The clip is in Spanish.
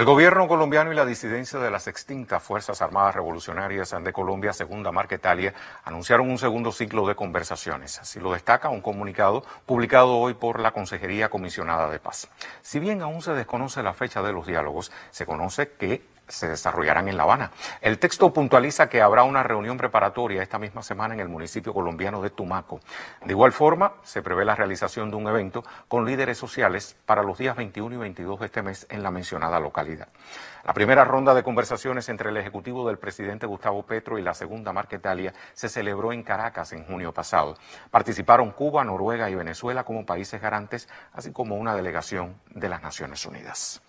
El gobierno colombiano y la disidencia de las extintas Fuerzas Armadas Revolucionarias de Colombia, Segunda Marca Italia, anunciaron un segundo ciclo de conversaciones. Así lo destaca un comunicado publicado hoy por la Consejería Comisionada de Paz. Si bien aún se desconoce la fecha de los diálogos, se conoce que se desarrollarán en La Habana. El texto puntualiza que habrá una reunión preparatoria esta misma semana en el municipio colombiano de Tumaco. De igual forma, se prevé la realización de un evento con líderes sociales para los días 21 y 22 de este mes en la mencionada localidad. La primera ronda de conversaciones entre el Ejecutivo del presidente Gustavo Petro y la segunda Marca se celebró en Caracas en junio pasado. Participaron Cuba, Noruega y Venezuela como países garantes, así como una delegación de las Naciones Unidas.